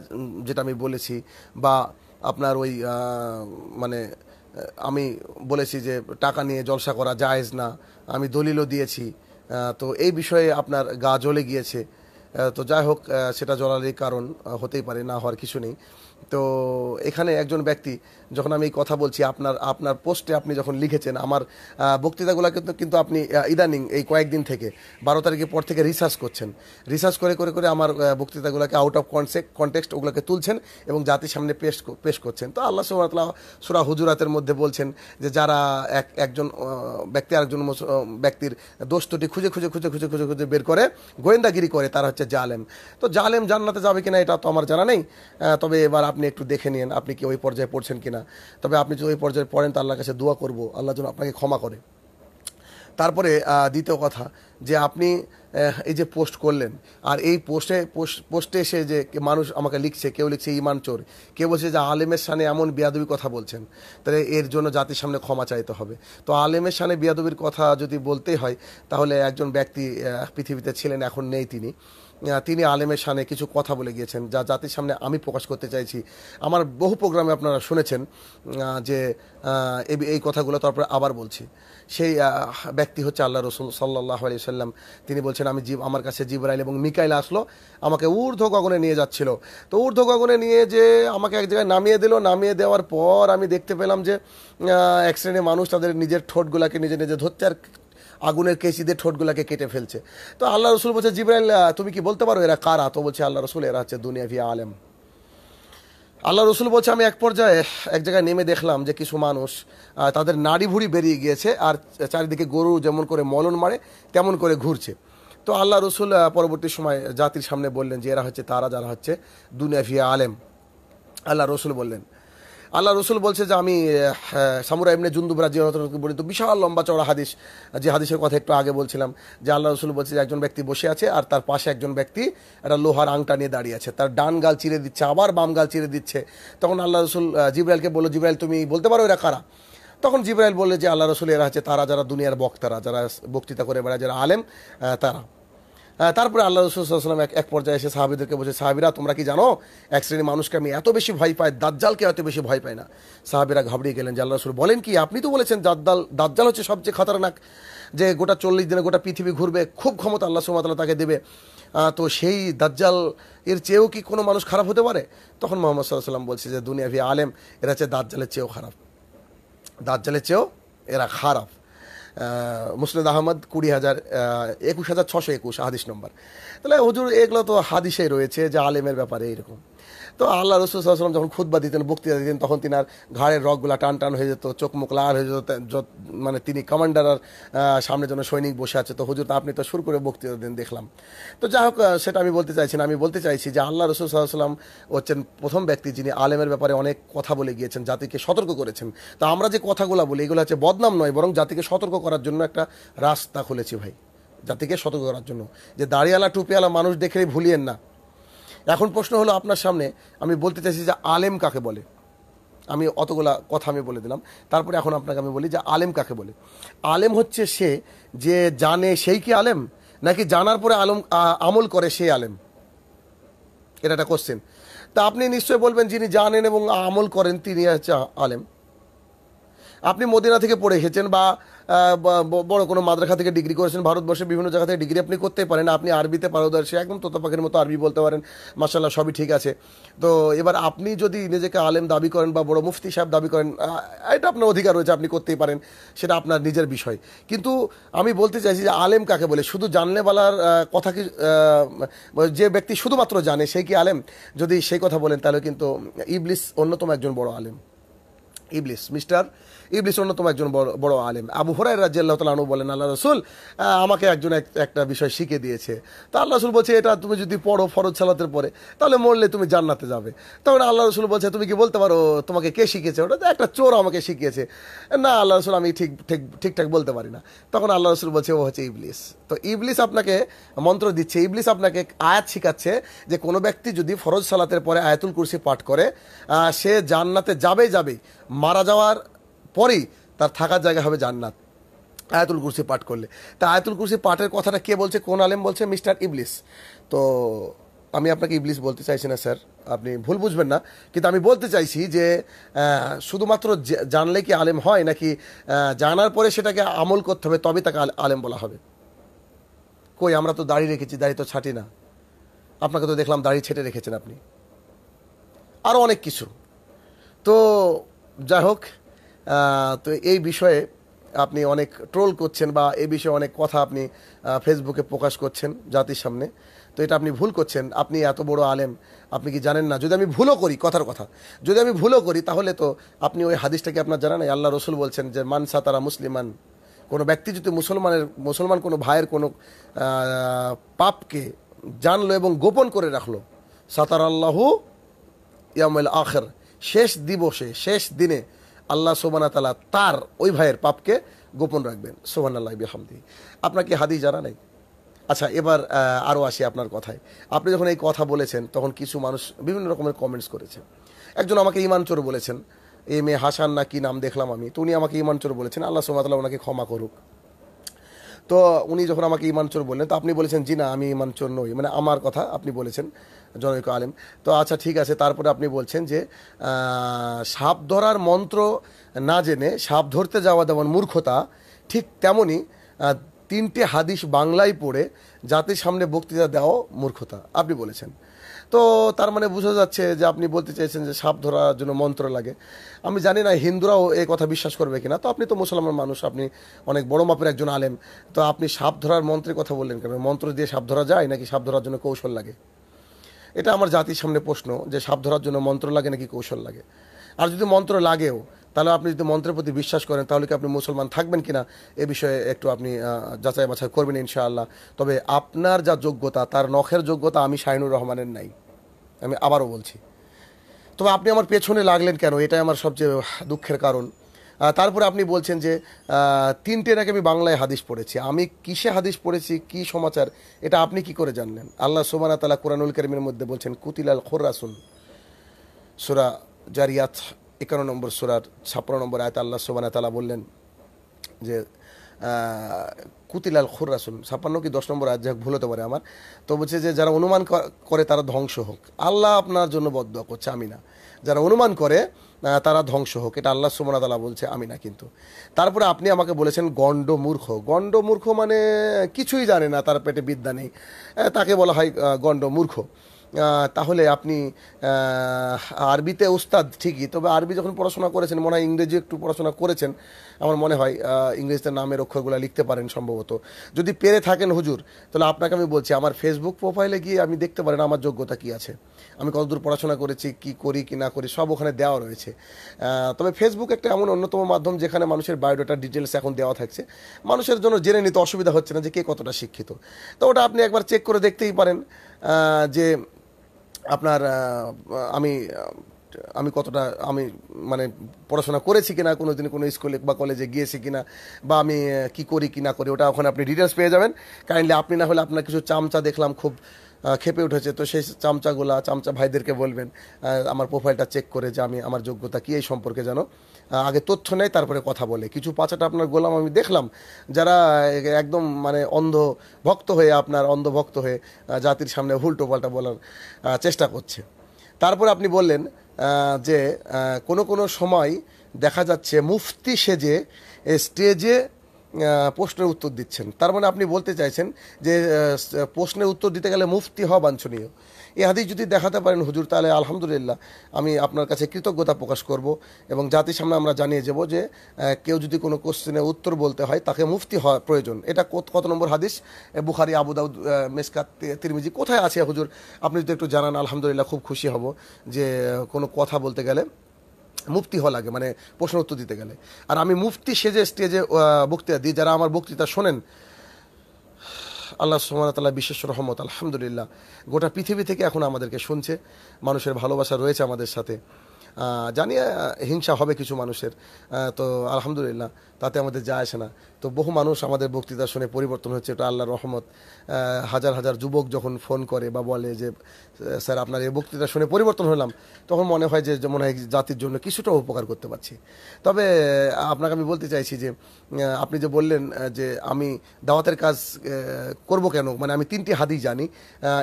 A: যেটা আমি বলেছি বা আপনার ওই মানে আমি বলেছি যে টাকা নিয়ে জলসা করা জায়েজ না আমি দলিলও দিয়েছি তো এই বিষয়ে আপনার গা জ্বলে গিয়েছে তো যাই হোক সেটা জ্বলারই কারণ হতেই পারে না হওয়ার কিছু নেই তো এখানে একজন ব্যক্তি যখন আমি কথা বলছি আপনার আপনার পোস্টে আপনি যখন লিখেছেন আমার বক্তৃতাগুলো কিন্তু কিন্তু আপনি ইদানিং এই কয়েকদিন থেকে বারো তারিখের পর থেকে রিসার্চ করছেন রিসার্চ করে করে করে আমার বক্তৃতাগুলোকে আউট অফ কনসেক্ট কনটেক্সট ওগুলোকে তুলছেন এবং জাতির সামনে পেশ পেশ করছেন তো আল্লাহ সুবাহতলা সুরা হুজুরাতের মধ্যে বলছেন যে যারা এক একজন ব্যক্তি আরেকজন ব্যক্তির দোষ খুঁজে খুঁজে খুঁজে খুঁজে খুঁজে খুঁজে বের করে গোয়েন্দাগিরি করে তারা হচ্ছে জালেম তো জালেম জান্নাতে যাবে কিনা এটা তো আমার জানা নেই তবে এবার আপনি একটু দেখে নিন আপনি কি ওই পর্যায়ে পড়ছেন কিনা তবে আপনি যদি ওই পর্যায়ে পড়েন তা আল্লাহর কাছে দোয়া করব আল্লাহ যেন আপনাকে ক্ষমা করে তারপরে দ্বিতীয় কথা যে আপনি এই যে পোস্ট করলেন আর এই পোস্টে পোস্টে এসে যে মানুষ আমাকে লিখছে কেউ লিখছে ইমান চোর কেউ বলছে যে আলেমের সানে এমন বিয়াদবি কথা বলছেন তাহলে এর জন্য জাতির সামনে ক্ষমা চাইতে হবে তো আলেমের সানে বিয়াদবির কথা যদি বলতেই হয় তাহলে একজন ব্যক্তি পৃথিবীতে ছিলেন এখন নেই তিনি তিনি আলেমের সানে কিছু কথা বলে গিয়েছেন যা জাতির সামনে আমি প্রকাশ করতে চাইছি আমার বহু প্রোগ্রামে আপনারা শুনেছেন যে এই কথাগুলো তারপরে আবার বলছি সেই ব্যক্তি হচ্ছে আল্লাহ রসুল সাল্লাহ আলি সাল্লাম তিনি বলছেন আমি জীব আমার কাছে রাইল এবং মিকাইল আসলো আমাকে ঊর্ধ্ব গগনে নিয়ে যাচ্ছিল তো ঊর্ধ্ব গগনে নিয়ে যে আমাকে এক জায়গায় নামিয়ে দিল নামিয়ে দেওয়ার পর আমি দেখতে পেলাম যে এক শ্রেণীর মানুষ তাদের নিজের ঠোঁটগুলাকে নিজে নিজে ধরতে আর আগুনের দিয়ে ঠোঁটগুলোকে কেটে ফেলছে তো আল্লাহ রসুল বলছে জিব্রাইল তুমি কি বলতে পারো এরা কারা তো বলছে আল্লাহ রসুল এরা হচ্ছে দুনিয়া ভিয়া আলেম আল্লাহ রসুল বলছে আমি এক পর্যায়ে এক জায়গায় নেমে দেখলাম যে কিছু মানুষ তাদের নাড়ি ভুড়ি বেরিয়ে গিয়েছে আর চারিদিকে গরু যেমন করে মলন মারে তেমন করে ঘুরছে তো আল্লাহ রসুল পরবর্তী সময় জাতির সামনে বললেন যে এরা হচ্ছে তারা যারা হচ্ছে দুনিয়া ভিয়া আলেম আল্লাহ রসুল বললেন আল্লাহ রসুল বলছে যে আমি সামুরা এমনি জুন্দুবরা বলি তো বিশাল লম্বা চওড়া হাদিস যে হাদিসের কথা একটু আগে বলছিলাম যে আল্লাহ রসুল বলছে যে একজন ব্যক্তি বসে আছে আর তার পাশে একজন ব্যক্তি একটা লোহার আংটা নিয়ে দাঁড়িয়ে আছে তার ডান গাল চিরে দিচ্ছে আবার বাম গাল চিরে দিচ্ছে তখন আল্লাহ রসুল জিব্রাইলকে বললো জিব্রাইল তুমি বলতে পারো এরা কারা তখন জিব্রাইল বললে যে আল্লাহ রসুল এরা আছে তারা যারা দুনিয়ার বক্তারা যারা বক্তৃতা করে বেড়ায় যারা আলেম তারা তারপরে আল্লাহ রসুলাম এক এক পর্যায়ে এসে সাহাবিদেরকে বলছে সাহাবিরা তোমরা কি জানো এক শ্রেণীর মানুষকে আমি এত বেশি ভয় পাই দাজ্জালকে এত বেশি ভয় পাই না সাহাবিরা ঘাবড়িয়ে গেলেন যে আল্লাহ রসুল বলেন কি আপনি তো বলেছেন দাজ্জাল দাজ্জাল হচ্ছে সবচেয়ে খতরনাক যে গোটা চল্লিশ দিনে গোটা পৃথিবী ঘুরবে খুব ক্ষমতা আল্লাহ সুমাতলা তাকে দেবে তো সেই দাজ্জাল এর চেয়েও কি কোনো মানুষ খারাপ হতে পারে তখন মোহাম্মদ সাল্লাহ সাল্লাম বলছে যে দুনিয়া ভি আলেম এরা হচ্ছে দাজ্জালের চেয়েও খারাপ দাজ্জালের চেয়েও এরা খারাপ মুসলিদ আহমদ কুড়ি হাজার একুশ হাজার ছশো একুশ হাদিস নম্বর তাহলে হুজুর এগুলো তো হাদিসে রয়েছে যে আলেমের ব্যাপারে এরকম তো আল্লাহ রসুল সাল্লাম যখন খুদ্া দিতেন বক্তৃতা দিতেন তখন তিনি আর ঘাড়ের রগগুলা টান টান হয়ে যেত চোখ মুখ লাল হয়ে যেত মানে তিনি কমান্ডার সামনে যেন সৈনিক বসে আছে তো হুজুর আপনি তো শুরু করে বক্তৃতা দিন দেখলাম তো যাই হোক সেটা আমি বলতে চাইছি না আমি বলতে চাইছি যে আল্লাহ রসুল সাল্লাম হচ্ছেন প্রথম ব্যক্তি যিনি আলেমের ব্যাপারে অনেক কথা বলে গিয়েছেন জাতিকে সতর্ক করেছেন তো আমরা যে কথাগুলো বলি এগুলো হচ্ছে বদনাম নয় বরং জাতিকে সতর্ক করার জন্য একটা রাস্তা খুলেছি ভাই জাতিকে সতর্ক করার জন্য যে দাড়িওয়ালা টুপিওয়ালা মানুষ দেখেই ভুলিয়েন না এখন প্রশ্ন হলো আপনার সামনে আমি বলতে চাইছি যে আলেম কাকে বলে আমি অতগুলা কথা আমি বলে দিলাম তারপরে এখন আপনাকে আমি বলি যে আলেম কাকে বলে আলেম হচ্ছে সে যে জানে সেই কি আলেম নাকি জানার পরে আলম আমল করে সেই আলেম এটা একটা কোশ্চেন তা আপনি নিশ্চয়ই বলবেন যিনি জানেন এবং আমল করেন তিনি হচ্ছে আলেম আপনি মদিনা থেকে পড়ে এসেছেন বা বড় কোনো মাদ্রাসা থেকে ডিগ্রি করেছেন ভারতবর্ষের বিভিন্ন জায়গা থেকে ডিগ্রি আপনি করতে পারেন আপনি আরবিতে পারদর্শী একদম তোতাপাখির মতো আরবি বলতে পারেন মাসাল্লাহ সবই ঠিক আছে তো এবার আপনি যদি নিজেকে আলেম দাবি করেন বা বড় মুফতি সাহেব দাবি করেন এটা আপনার অধিকার রয়েছে আপনি করতেই পারেন সেটা আপনার নিজের বিষয় কিন্তু আমি বলতে চাইছি যে আলেম কাকে বলে শুধু জানলেবালার কথা কি যে ব্যক্তি শুধুমাত্র জানে সেই কি আলেম যদি সেই কথা বলেন তাহলে কিন্তু ইবলিস অন্যতম একজন বড় আলেম ইবলিস মিস্টার ইবলিস অন্যতম একজন বড় বড় আলেম আবু হরাই আল্লাহ তালু বলেন আল্লাহ রসুল আমাকে একজন একটা বিষয় শিখে দিয়েছে তা আল্লাহ রসুল বলছে এটা তুমি যদি পড়ো ফরজ সালাতের পরে তাহলে মরলে তুমি জান্নাতে যাবে তখন আল্লাহ রসুল বলছে তুমি কি বলতে পারো তোমাকে কে শিখেছে ওটা একটা চোর আমাকে শিখিয়েছে না আল্লাহ রসুল আমি ঠিক ঠিক ঠিকঠাক বলতে পারি না তখন আল্লাহ রসুল বলছে ও হচ্ছে ইবলিস তো ইবলিস আপনাকে মন্ত্র দিচ্ছে ইবলিস আপনাকে আয়াত শিখাচ্ছে যে কোনো ব্যক্তি যদি ফরজ সালাতের পরে আয়াতুল কুরসি পাঠ করে সে জান্নাতে যাবে যাবেই মারা যাওয়ার পরেই তার থাকার জায়গা হবে জান্নাত আয়াতুল কুরসি পাঠ করলে তা আয়াতুল কুরসি পাঠের কথাটা কে বলছে কোন আলেম বলছে মিস্টার ইবলিস তো আমি আপনাকে ইবলিস বলতে চাইছি না স্যার আপনি ভুল বুঝবেন না কিন্তু আমি বলতে চাইছি যে শুধুমাত্র জানলে কি আলেম হয় নাকি জানার পরে সেটাকে আমল করতে হবে তবে তাকে আলেম বলা হবে কই আমরা তো দাড়ি রেখেছি দাড়ি তো ছাটি না আপনাকে তো দেখলাম দাড়ি ছেটে রেখেছেন আপনি আরও অনেক কিছু তো যাই হোক তো এই বিষয়ে আপনি অনেক ট্রোল করছেন বা এই বিষয়ে অনেক কথা আপনি ফেসবুকে প্রকাশ করছেন জাতির সামনে তো এটা আপনি ভুল করছেন আপনি এত বড় আলেম আপনি কি জানেন না যদি আমি ভুলও করি কথার কথা যদি আমি ভুলও করি তাহলে তো আপনি ওই হাদিসটাকে আপনার জানেন আল্লাহ রসুল বলছেন যে মানসা তারা মুসলিমান কোনো ব্যক্তি যদি মুসলমানের মুসলমান কোনো ভাইয়ের কোনো পাপকে জানলো এবং গোপন করে রাখলো সাতার আল্লাহ ইয়ামেল আখের শেষ দিবসে শেষ দিনে আল্লাহ সোবানা তালা তার ওই ভাইয়ের পাপকে গোপন রাখবেন সোবান আল্লাহ বিহামদি আপনাকে হাদি জানা নেই আচ্ছা এবার আরও আসি আপনার কথায় আপনি যখন এই কথা বলেছেন তখন কিছু মানুষ বিভিন্ন রকমের কমেন্টস করেছে একজন আমাকে ইমানচোর বলেছেন এ মেয়ে হাসান না কি নাম দেখলাম আমি তো উনি আমাকে ইমানচোর বলেছেন আল্লাহ সোমাতাল্লাহ ওনাকে ক্ষমা করুক তো উনি যখন আমাকে ইমানচর বললেন তো আপনি বলেছেন জি না আমি ইমানচর নই মানে আমার কথা আপনি বলেছেন জনৈক আলেম তো আচ্ছা ঠিক আছে তারপরে আপনি বলছেন যে সাপ ধরার মন্ত্র না জেনে সাপ ধরতে যাওয়া যেমন মূর্খতা ঠিক তেমনই তিনটে হাদিস বাংলায় পড়ে জাতির সামনে বক্তৃতা দেওয়া মূর্খতা আপনি বলেছেন তো তার মানে বোঝা যাচ্ছে যে আপনি বলতে চাইছেন যে সাপ ধরার জন্য মন্ত্র লাগে আমি জানি না হিন্দুরাও এই কথা বিশ্বাস করবে কিনা তো আপনি তো মুসলমান মানুষ আপনি অনেক বড় মাপের একজন আলেম তো আপনি সাপ ধরার মন্ত্রের কথা বললেন কেন মন্ত্র দিয়ে সাপ ধরা যায় নাকি সাপ ধরার জন্য কৌশল লাগে এটা আমার জাতির সামনে প্রশ্ন যে সাপ ধরার জন্য মন্ত্র লাগে নাকি কৌশল লাগে আর যদি মন্ত্র লাগেও তাহলে আপনি যদি মন্ত্রের প্রতি বিশ্বাস করেন তাহলে কি আপনি মুসলমান থাকবেন কিনা এ বিষয়ে একটু আপনি যাচাই বাছাই করবেন ইনশাআল্লাহ তবে আপনার যা যোগ্যতা তার নখের যোগ্যতা আমি শাহিনুর রহমানের নাই আমি আবারও বলছি তবে আপনি আমার পেছনে লাগলেন কেন এটাই আমার সবচেয়ে দুঃখের কারণ তারপরে আপনি বলছেন যে তিনটে নাকি আমি বাংলায় হাদিস পড়েছি আমি কিসে হাদিস পড়েছি কি সমাচার এটা আপনি কি করে জানলেন আল্লাহ সুমানা তালা কোরআনুল করিমের মধ্যে বলছেন কুতিলাল খোর্রাসুন সুরা জারিয়াত একান্ন নম্বর সুরার ছাপ্পান্ন নম্বর আয়তা আল্লাহ সোবানা তালা বললেন যে কুতিলাল খুর রাসুল ছাপ্পান্ন কি দশ নম্বর আজ ভুল হতে পারে আমার তো বলছে যে যারা অনুমান করে তারা ধ্বংস হোক আল্লাহ আপনার জন্য বদ করছে আমি না যারা অনুমান করে তারা ধ্বংস হোক এটা আল্লাহ সুমনা তালা বলছে আমি না কিন্তু তারপরে আপনি আমাকে বলেছেন গণ্ড মূর্খ গণ্ড মূর্খ মানে কিছুই জানে না তার পেটে বিদ্যা নেই তাকে বলা হয় গণ্ড মূর্খ তাহলে আপনি আরবিতে ওস্তাদ ঠিকই তবে আরবি যখন পড়াশোনা করেছেন মনে হয় ইংরেজি একটু পড়াশোনা করেছেন আমার মনে হয় ইংরেজিতে নামের অক্ষরগুলো লিখতে পারেন সম্ভবত যদি পেরে থাকেন হুজুর তাহলে আপনাকে আমি বলছি আমার ফেসবুক প্রোফাইলে গিয়ে আমি দেখতে পারেন আমার যোগ্যতা কি আছে আমি কতদূর পড়াশোনা করেছি কি করি কি না করি সব ওখানে দেওয়া রয়েছে তবে ফেসবুক একটা এমন অন্যতম মাধ্যম যেখানে মানুষের বায়োডাটার ডিটেলস এখন দেওয়া থাকছে মানুষের জন্য জেনে নিতে অসুবিধা হচ্ছে না যে কে কতটা শিক্ষিত তো ওটা আপনি একবার চেক করে দেখতেই পারেন যে আপনার আমি আমি কতটা আমি মানে পড়াশোনা করেছি কিনা কোনো দিন কোনো স্কুলে বা কলেজে গিয়েছি কিনা বা আমি কি করি কি না করি ওটা ওখানে আপনি ডিটেলস পেয়ে যাবেন কাইন্ডলি আপনি না হলে আপনার কিছু চামচা দেখলাম খুব খেপে উঠেছে তো সেই চামচাগুলা চামচা ভাইদেরকে বলবেন আমার প্রোফাইলটা চেক করে যে আমি আমার যোগ্যতা কী এই সম্পর্কে জানো আগে তথ্য নেয় তারপরে কথা বলে কিছু পাঁচাটা আপনার গোলাম আমি দেখলাম যারা একদম মানে অন্ধ ভক্ত হয়ে আপনার অন্ধভক্ত হয়ে জাতির সামনে হুলটো পাল্টা বলার চেষ্টা করছে তারপর আপনি বললেন যে কোনো কোনো সময় দেখা যাচ্ছে মুফতি সেজে স্টেজে প্রশ্নের উত্তর দিচ্ছেন তার মানে আপনি বলতে চাইছেন যে প্রশ্নের উত্তর দিতে গেলে মুফতি হওয়া বাঞ্ছনীয় এই হাদিস যদি দেখাতে পারেন হুজুর তাহলে আলহামদুলিল্লাহ আমি আপনার কাছে কৃতজ্ঞতা প্রকাশ করব এবং জাতির সামনে আমরা জানিয়ে যাব যে কেউ যদি কোনো কোশ্চেনে উত্তর বলতে হয় তাকে মুফতি হওয়া প্রয়োজন এটা কত নম্বর হাদিস বুখারি আবুদাউদ মেসকা তিরমিজি কোথায় আছে হুজুর আপনি যদি একটু জানান আলহামদুলিল্লাহ খুব খুশি হব যে কোনো কথা বলতে গেলে মুফতি হওয়া লাগে মানে প্রশ্ন উত্তর দিতে গেলে আর আমি মুফতি সেজে স্টেজে বক্তৃতা দিই যারা আমার বক্তৃতা শোনেন আল্লাহ সুহামা তাল্লাহ বিশেষ রহমত আলহামদুলিল্লাহ গোটা পৃথিবী থেকে এখন আমাদেরকে শুনছে মানুষের ভালোবাসা রয়েছে আমাদের সাথে জানি হিংসা হবে কিছু মানুষের তো আলহামদুলিল্লাহ তাতে আমাদের যায় আসে না তো বহু মানুষ আমাদের বক্তৃতা শুনে পরিবর্তন হচ্ছে এটা আল্লাহ রহমত হাজার হাজার যুবক যখন ফোন করে বা বলে যে স্যার আপনার এই বক্তৃতা শুনে পরিবর্তন হলাম তখন মনে হয় যে মনে হয় জাতির জন্য কিছুটা উপকার করতে পারছি তবে আপনাকে আমি বলতে চাইছি যে আপনি যে বললেন যে আমি দাওয়াতের কাজ করব কেন মানে আমি তিনটি হাদি জানি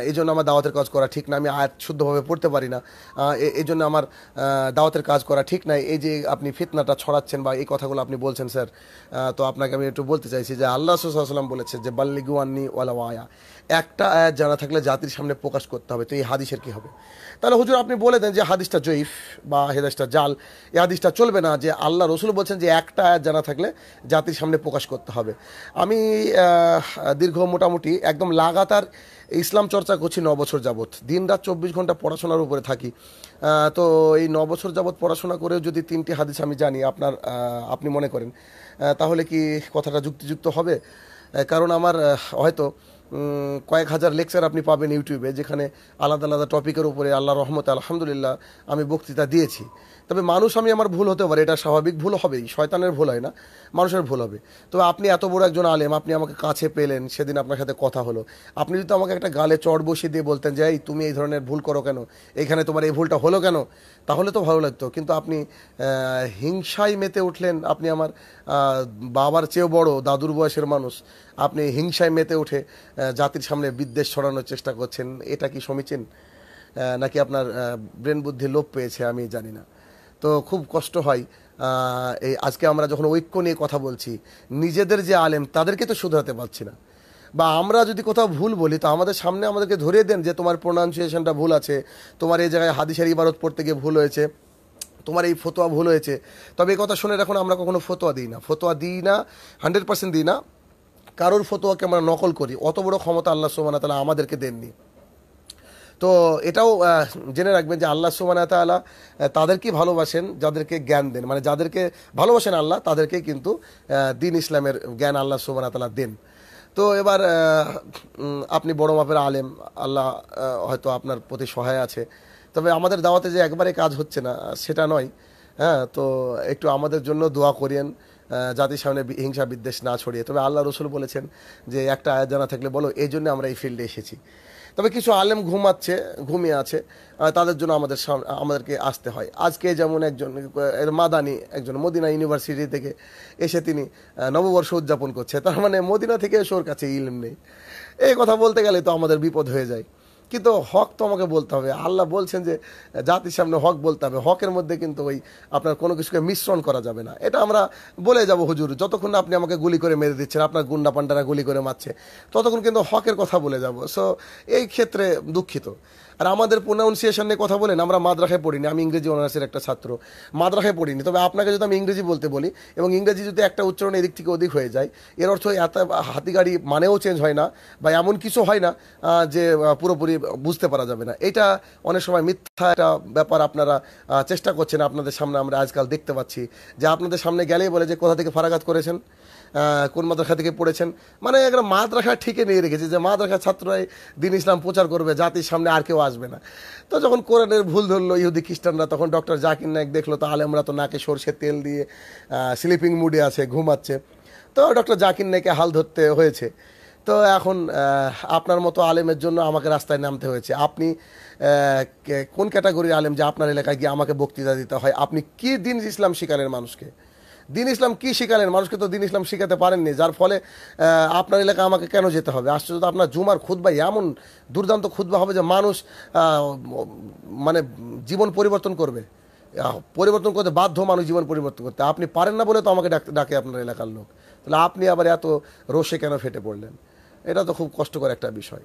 A: এই জন্য আমার দাওয়াতের কাজ করা ঠিক না আমি আয়াত শুদ্ধভাবে পড়তে পারি না এই জন্য আমার দাওয়াতের কাজ করা ঠিক নাই এই যে আপনি ফিতনাটা ছড়াচ্ছেন বা এই কথাগুলো আপনি বলছেন স্যার তো আপনাকে আমি একটু বলতে চাইছি যে আল্লাহ সাল্লাম বলেছে যে বাল্লিগুয়ানি ওয়ালা ওয়ায়া একটা আয়াত জানা থাকলে জাতির সামনে প্রকাশ করতে হবে তো এই হাদিসের কি হবে তাহলে হুজুর আপনি বলে দেন যে হাদিসটা জয়ীফ বা হেদাসটা জাল এই হাদিসটা চলবে না যে আল্লাহ রসুল বলছেন যে একটা আয়াত জানা থাকলে জাতির সামনে প্রকাশ করতে হবে আমি দীর্ঘ মোটামুটি একদম লাগাতার ইসলাম চর্চা করছি ন বছর যাবৎ দিন রাত চব্বিশ ঘন্টা পড়াশোনার উপরে থাকি তো এই ন বছর যাবৎ পড়াশোনা করেও যদি তিনটি হাদিস আমি জানি আপনার আপনি মনে করেন তাহলে কি কথাটা যুক্তিযুক্ত হবে কারণ আমার হয়তো কয়েক হাজার লেকচার আপনি পাবেন ইউটিউবে যেখানে আলাদা আলাদা টপিকের উপরে আল্লাহ রহমত আলহামদুলিল্লাহ আমি বক্তৃতা দিয়েছি তবে মানুষ আমি আমার ভুল হতে পারে এটা স্বাভাবিক ভুল হবেই শয়তানের ভুল হয় না মানুষের ভুল হবে তবে আপনি এত বড় একজন আলেম আপনি আমাকে কাছে পেলেন সেদিন আপনার সাথে কথা হলো আপনি যদি আমাকে একটা গালে চড় বসিয়ে দিয়ে বলতেন যে এই তুমি এই ধরনের ভুল করো কেন এখানে তোমার এই ভুলটা হলো কেন তাহলে তো ভালো লাগতো কিন্তু আপনি হিংসায় মেতে উঠলেন আপনি আমার বাবার চেয়েও বড় দাদুর বয়সের মানুষ আপনি হিংসায় মেতে উঠে জাতির সামনে বিদ্বেষ ছড়ানোর চেষ্টা করছেন এটা কি সমীচীন নাকি আপনার ব্রেন বুদ্ধি লোপ পেয়েছে আমি জানি না তো খুব কষ্ট হয় এই আজকে আমরা যখন ঐক্য নিয়ে কথা বলছি নিজেদের যে আলেম তাদেরকে তো শুধরাতে পারছি না বা আমরা যদি কোথাও ভুল বলি তো আমাদের সামনে আমাদেরকে ধরিয়ে দেন যে তোমার প্রোনাউন্সিয়েশনটা ভুল আছে তোমার এই জায়গায় হাদিসের ইবারত পড়তে গিয়ে ভুল হয়েছে তোমার এই ফতোয়া ভুল হয়েছে তবে এই কথা শুনে রাখুন আমরা কখনো ফতোয়া দিই না ফতোয়া দিই না হান্ড্রেড পার্সেন্ট দিই না কারোর ফতোয়াকে আমরা নকল করি অত বড় ক্ষমতা আল্লাহ সুবানা তালা আমাদেরকে দেননি তো এটাও জেনে রাখবেন যে আল্লাহ সুবানা তালা তাদেরকেই ভালোবাসেন যাদেরকে জ্ঞান দেন মানে যাদেরকে ভালোবাসেন আল্লাহ তাদেরকে কিন্তু দিন ইসলামের জ্ঞান আল্লাহ সুবানা তালা দেন তো এবার আপনি বড় মাপের আলেম আল্লাহ হয়তো আপনার প্রতি সহায় আছে তবে আমাদের দাওয়াতে যে একবারে কাজ হচ্ছে না সেটা নয় হ্যাঁ তো একটু আমাদের জন্য দোয়া করিয়েন জাতির সামনে হিংসা বিদ্বেষ না ছড়িয়ে তবে আল্লাহ রসুল বলেছেন যে একটা আয়াত জানা থাকলে বলো এই জন্য আমরা এই ফিল্ডে এসেছি তবে কিছু আলেম ঘুমাচ্ছে ঘুমিয়ে আছে তাদের জন্য আমাদের আমাদেরকে আসতে হয় আজকে যেমন একজন মাদানি একজন মদিনা ইউনিভার্সিটি থেকে এসে তিনি নববর্ষ উদযাপন করছে তার মানে মদিনা থেকে এসে ওর কাছে ইলম নেই এই কথা বলতে গেলে তো আমাদের বিপদ হয়ে যায় কিন্তু হক তো আমাকে বলতে হবে আল্লাহ বলছেন যে জাতির সামনে হক বলতে হবে হকের মধ্যে কিন্তু ওই আপনার কোনো কিছুকে মিশ্রণ করা যাবে না এটা আমরা বলে যাব হুজুর যতক্ষণ না আপনি আমাকে গুলি করে মেরে দিচ্ছেন আপনার গুন্ডা পান্ডারা গুলি করে মারছে ততক্ষণ কিন্তু হকের কথা বলে যাব সো এই ক্ষেত্রে দুঃখিত আর আমাদের প্রোনাউন্সিয়েশন নিয়ে কথা বলেন আমরা মাদ্রাসায় পড়িনি আমি ইংরেজি অনার্সের একটা ছাত্র মাদ্রাসায় পড়িনি তবে আপনাকে যদি আমি ইংরেজি বলতে বলি এবং ইংরেজি যদি একটা উচ্চারণ এদিক থেকে ওদিক হয়ে যায় এর অর্থ এত হাতিগাড়ি মানেও চেঞ্জ হয় না বা এমন কিছু হয় না যে পুরোপুরি বুঝতে পারা যাবে না এটা অনেক সময় মিথ্যা একটা ব্যাপার আপনারা চেষ্টা করছেন আপনাদের সামনে আমরা আজকাল দেখতে পাচ্ছি যে আপনাদের সামনে গেলেই বলে যে কোথা থেকে ফারাগাত করেছেন কোন মাদ্রাসা থেকে পড়েছেন মানে একটা মাদ্রাসা ঠিকই নিয়ে রেখেছে যে মাদ্রাসা ছাত্ররাই দিন ইসলাম প্রচার করবে জাতির সামনে আর কেউ আসবে না তো যখন কোরআনের ভুল ধরলো ইহুদি খ্রিস্টানরা তখন ডক্টর জাকির নায়ক দেখলো তাহলে আমরা তো নাকে সর্ষের তেল দিয়ে স্লিপিং মুডে আছে ঘুমাচ্ছে তো ডক্টর জাকির নায়কে হাল ধরতে হয়েছে তো এখন আপনার মতো আলেমের জন্য আমাকে রাস্তায় নামতে হয়েছে আপনি কোন ক্যাটাগরির আলেম যে আপনার এলাকায় গিয়ে আমাকে বক্তৃতা দিতে হয় আপনি কী দিন ইসলাম শিকারের মানুষকে দিন ইসলাম কি শিখালেন মানুষকে তো দিন ইসলাম শিখাতে পারেননি যার ফলে আপনার এলাকা আমাকে কেন যেতে হবে আশ্চর্য আপনার জুমার খুদ্া এমন দুর্দান্ত খুদ্া হবে যে মানুষ মানে জীবন পরিবর্তন করবে পরিবর্তন করতে বাধ্য মানুষ জীবন পরিবর্তন করতে আপনি পারেন না বলে তো আমাকে ডাকে আপনার এলাকার লোক তাহলে আপনি আবার এত রোষে কেন ফেটে পড়লেন এটা তো খুব কষ্টকর একটা বিষয়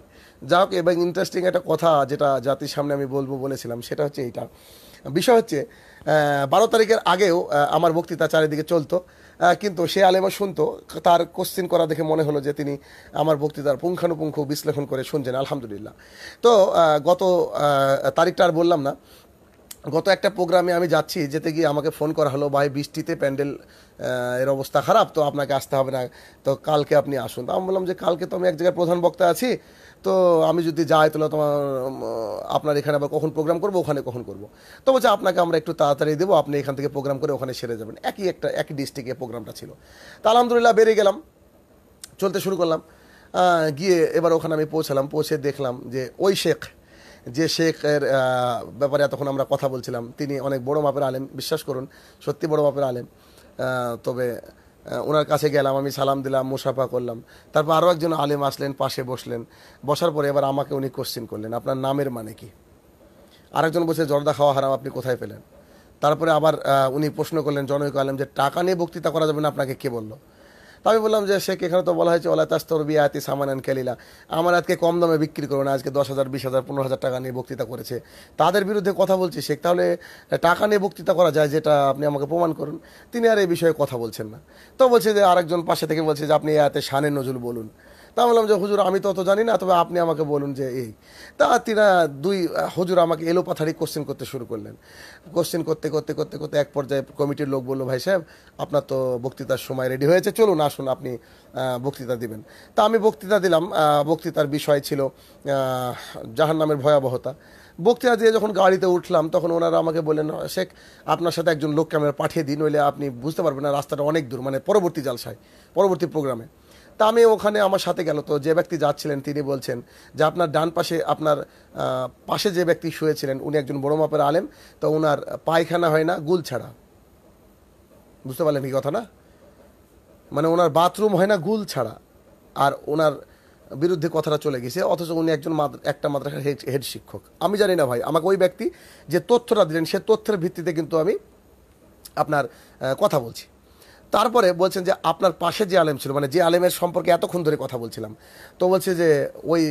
A: যা হোক এবং ইন্টারেস্টিং একটা কথা যেটা জাতির সামনে আমি বলবো বলেছিলাম সেটা হচ্ছে এইটা বিষয় হচ্ছে বারো তারিখের আগেও আমার বক্তৃতা চারিদিকে চলতো কিন্তু সে আলেমা শুনতো তার কোশ্চিন করা দেখে মনে হলো যে তিনি আমার বক্তৃতার পুঙ্খানুপুঙ্খ বিশ্লেষণ করে শুনছেন আলহামদুলিল্লাহ তো গত তারিখটা আর বললাম না গত একটা প্রোগ্রামে আমি যাচ্ছি যেতে গিয়ে আমাকে ফোন করা হলো ভাই বৃষ্টিতে প্যান্ডেল এর অবস্থা খারাপ তো আপনাকে আসতে হবে না তো কালকে আপনি আসুন তো আমি বললাম যে কালকে তো আমি এক জায়গায় প্রধান বক্তা আছি তো আমি যদি যাই তাহলে তোমার আপনার এখানে আবার কখন প্রোগ্রাম করবো ওখানে কখন করবো তো বলছে আপনাকে আমরা একটু তাড়াতাড়ি দেবো আপনি এখান থেকে প্রোগ্রাম করে ওখানে সেরে যাবেন একই একটা একই ডিস্ট্রিক্টে প্রোগ্রামটা ছিল তা আলহামদুলিল্লাহ বেরিয়ে গেলাম চলতে শুরু করলাম গিয়ে এবার ওখানে আমি পৌঁছালাম পৌঁছে দেখলাম যে ওই শেখ যে শেখের ব্যাপারে এতক্ষণ আমরা কথা বলছিলাম তিনি অনেক বড় মাপের আলেম বিশ্বাস করুন সত্যি বড় মাপের আলেম তবে ওনার কাছে গেলাম আমি সালাম দিলাম মুসাফা করলাম তারপর আরও একজন আলেম আসলেন পাশে বসলেন বসার পরে এবার আমাকে উনি কোশ্চেন করলেন আপনার নামের মানে কি আরেকজন বলছে জর্দা খাওয়া হারাম আপনি কোথায় পেলেন তারপরে আবার উনি প্রশ্ন করলেন জনৈক আলেম যে টাকা নিয়ে বক্তৃতা করা যাবে না আপনাকে কে বললো তো আমি বললাম যে শেখ এখানে তো বলা হয়েছে ওলা তাস্তর বিয়াতি সামানান খেলিলা আমার আজকে কম দামে বিক্রি করো না আজকে দশ হাজার বিশ হাজার পনেরো হাজার টাকা নিয়ে বক্তৃতা করেছে তাদের বিরুদ্ধে কথা বলছি শেখ তাহলে টাকা নিয়ে বক্তৃতা করা যায় যেটা আপনি আমাকে প্রমাণ করুন তিনি আর এই বিষয়ে কথা বলছেন না তো বলছে যে আরেকজন পাশে থেকে বলছে যে আপনি এতে শানের নজরুল বলুন তা বললাম যে হুজুর আমি তত জানি না তবে আপনি আমাকে বলুন যে এই তা তিনা দুই হুজুর আমাকে এলোপাথারি কোশ্চেন করতে শুরু করলেন কোশ্চেন করতে করতে করতে করতে এক পর্যায়ে কমিটির লোক বললো ভাই সাহেব আপনার তো বক্তৃতার সময় রেডি হয়েছে চলুন আসুন আপনি বক্তৃতা দিবেন তা আমি বক্তৃতা দিলাম বক্তৃতার বিষয় ছিল জাহান নামের ভয়াবহতা বক্তৃতা দিয়ে যখন গাড়িতে উঠলাম তখন ওনারা আমাকে বললেন শেখ আপনার সাথে একজন লোককে আমরা পাঠিয়ে দিন নইলে আপনি বুঝতে পারবেন না রাস্তাটা অনেক দূর মানে পরবর্তী জালসায় পরবর্তী প্রোগ্রামে তা আমি ওখানে আমার সাথে গেল তো যে ব্যক্তি যাচ্ছিলেন তিনি বলছেন যে আপনার ডান পাশে আপনার পাশে যে ব্যক্তি শুয়েছিলেন উনি একজন বড় মাপের আলেম তো ওনার পায়খানা হয় না গুল ছাড়া বুঝতে পারলেন কি কথা না মানে ওনার বাথরুম হয় না গুল ছাড়া আর ওনার বিরুদ্ধে কথাটা চলে গেছে অথচ উনি একজন একটা মাদ্রাসার হেড শিক্ষক আমি জানি না ভাই আমাকে ওই ব্যক্তি যে তথ্যটা দিলেন সে তথ্যের ভিত্তিতে কিন্তু আমি আপনার কথা বলছি তারপরে বলছেন যে আপনার পাশে যে আলেম ছিল মানে যে আলেমের সম্পর্কে এতক্ষণ ধরে কথা বলছিলাম তো বলছে যে ওই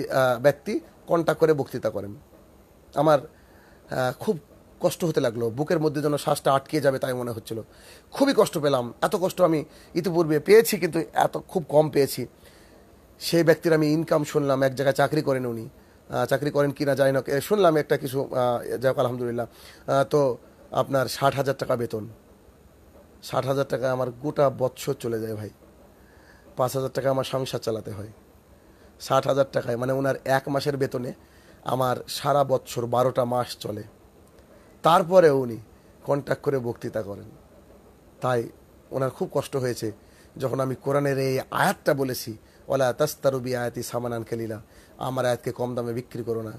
A: ব্যক্তি কন্ট্যাক্ট করে বক্তৃতা করেন আমার খুব কষ্ট হতে লাগলো বুকের মধ্যে যেন শ্বাসটা আটকে যাবে তাই মনে হচ্ছিল খুবই কষ্ট পেলাম এত কষ্ট আমি ইতিপূর্বে পেয়েছি কিন্তু এত খুব কম পেয়েছি সেই ব্যক্তির আমি ইনকাম শুনলাম এক জায়গায় চাকরি করেন উনি চাকরি করেন কি না জানি না শুনলাম একটা কিছু যাই আলহামদুলিল্লাহ তো আপনার ষাট হাজার টাকা বেতন ষাট হাজার টাকা আমার গোটা বৎসর চলে যায় ভাই পাঁচ হাজার টাকা আমার সংসার চালাতে হয় ষাট হাজার টাকায় মানে ওনার এক মাসের বেতনে আমার সারা বৎসর বারোটা মাস চলে তারপরে উনি কন্ট্যাক্ট করে বক্তৃতা করেন তাই ওনার খুব কষ্ট হয়েছে যখন আমি কোরআনের এই আয়াতটা বলেছি ওলা তাস্তারুবি আয়াতি সামানান খেলিলা আমার আয়াতকে কম দামে বিক্রি করো না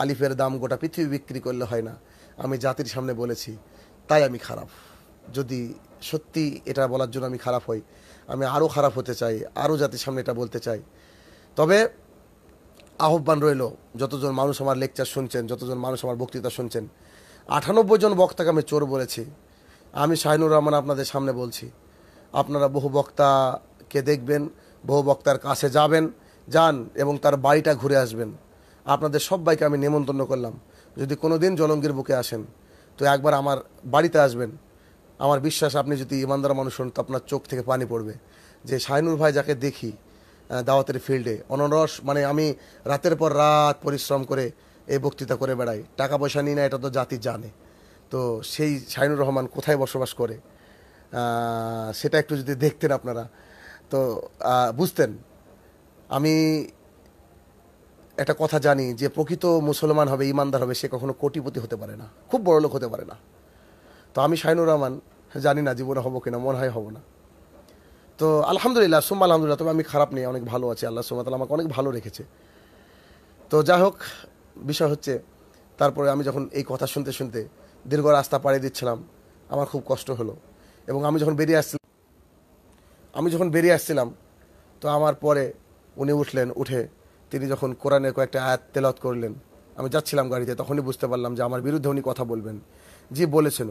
A: আলিফের দাম গোটা পৃথিবী বিক্রি করলে হয় না আমি জাতির সামনে বলেছি তাই আমি খারাপ যদি সত্যি এটা বলার জন্য আমি খারাপ হই আমি আরও খারাপ হতে চাই আরও জাতির সামনে এটা বলতে চাই তবে আহ্বান রইল যতজন মানুষ আমার লেকচার শুনছেন যতজন মানুষ আমার বক্তৃতা শুনছেন আটানব্বই জন বক্তাকে আমি চোর বলেছি আমি শাহিনুর রহমান আপনাদের সামনে বলছি আপনারা বহু বক্তাকে দেখবেন বহু বক্তার কাছে যাবেন যান এবং তার বাড়িটা ঘুরে আসবেন আপনাদের সবাইকে আমি নেমন্তন্ন করলাম যদি কোনো দিন জলঙ্গির বুকে আসেন তো একবার আমার বাড়িতে আসবেন আমার বিশ্বাস আপনি যদি ইমানদার মানুষ হন তো আপনার চোখ থেকে পানি পড়বে যে শাহিনুর ভাই যাকে দেখি দাওয়াতের ফিল্ডে অনরস মানে আমি রাতের পর রাত পরিশ্রম করে এই বক্তৃতা করে বেড়াই টাকা পয়সা নিই না এটা তো জাতি জানে তো সেই শাহিনুর রহমান কোথায় বসবাস করে সেটা একটু যদি দেখতেন আপনারা তো বুঝতেন আমি একটা কথা জানি যে প্রকৃত মুসলমান হবে ইমানদার হবে সে কখনো কোটিপতি হতে পারে না খুব বড়লোক লোক হতে পারে না তো আমি শাহিনুর রহমান জানি না জীবনে হবো কিনা মনে হয় হবো না তো আলহামদুলিল্লাহ সুম্মা আলহামদুলিল্লাহ তবে আমি খারাপ নেই অনেক ভালো আছি আল্লাহ সুম্মা আমাকে অনেক ভালো রেখেছে তো যাই হোক বিষয় হচ্ছে তারপরে আমি যখন এই কথা শুনতে শুনতে দীর্ঘ রাস্তা পাড়িয়ে দিচ্ছিলাম আমার খুব কষ্ট হলো এবং আমি যখন বেরিয়ে আসছিলাম আমি যখন বেরিয়ে আসছিলাম তো আমার পরে উনি উঠলেন উঠে তিনি যখন কোরআনের কয়েকটা আয়াত তেলত করলেন আমি যাচ্ছিলাম গাড়িতে তখনই বুঝতে পারলাম যে আমার বিরুদ্ধে উনি কথা বলবেন জি বলেছিল